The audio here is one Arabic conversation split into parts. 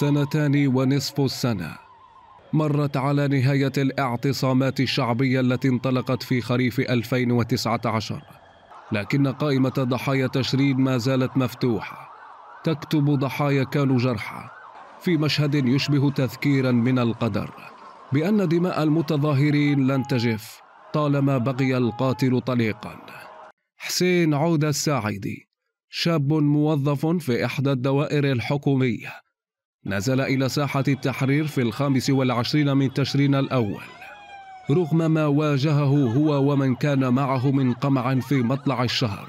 سنتان ونصف السنة مرت على نهاية الاعتصامات الشعبية التي انطلقت في خريف 2019 لكن قائمة ضحايا تشرين ما زالت مفتوحة تكتب ضحايا كانوا جرحى في مشهد يشبه تذكيرا من القدر بأن دماء المتظاهرين لن تجف طالما بقي القاتل طليقا حسين عودة الساعدي شاب موظف في إحدى الدوائر الحكومية نزل إلى ساحة التحرير في الخامس والعشرين من تشرين الأول رغم ما واجهه هو ومن كان معه من قمع في مطلع الشهر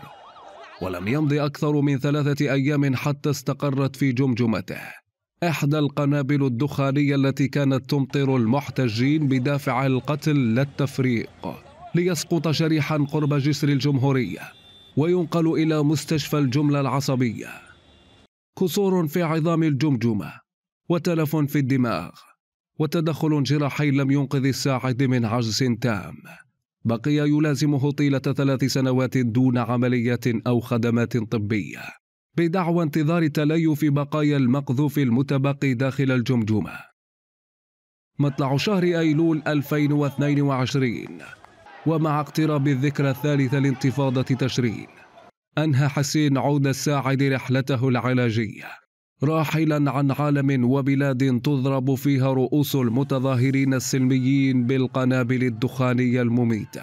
ولم يمض أكثر من ثلاثة أيام حتى استقرت في جمجمته إحدى القنابل الدخانية التي كانت تمطر المحتجين بدافع القتل لا التفريق ليسقط شريحا قرب جسر الجمهورية وينقل إلى مستشفى الجملة العصبية كسور في عظام الجمجمة وتلف في الدماغ وتدخل جراحي لم ينقذ الساعد من عجز تام بقي يلازمه طيلة ثلاث سنوات دون عمليات أو خدمات طبية بدعوى انتظار تليف بقايا المقذوف المتبقي داخل الجمجمة مطلع شهر أيلول 2022 ومع اقتراب الذكرى الثالثة لانتفاضة تشرين أنهى حسين عون الساعد رحلته العلاجية راحلا عن عالم وبلاد تضرب فيها رؤوس المتظاهرين السلميين بالقنابل الدخانية المميتة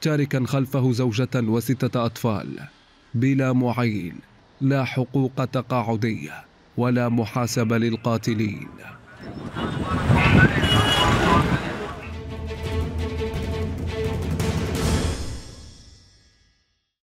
تاركا خلفه زوجة وستة أطفال بلا معين لا حقوق تقاعدية ولا محاسبة للقاتلين